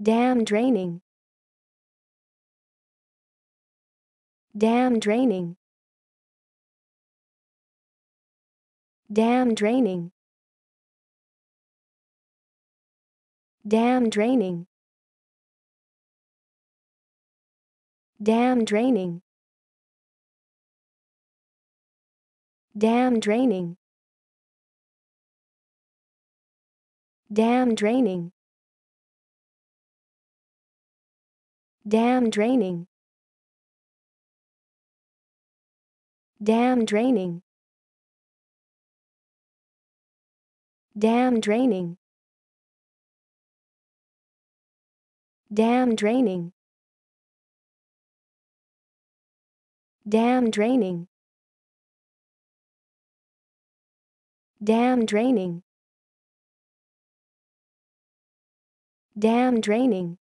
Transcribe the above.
Damn draining. Damn draining. Damn draining. Damn draining. Damn draining. Damn draining. Damn draining. Damn draining. Damn draining. Damn draining. Damn draining. Damn draining. Damn draining. Damn draining.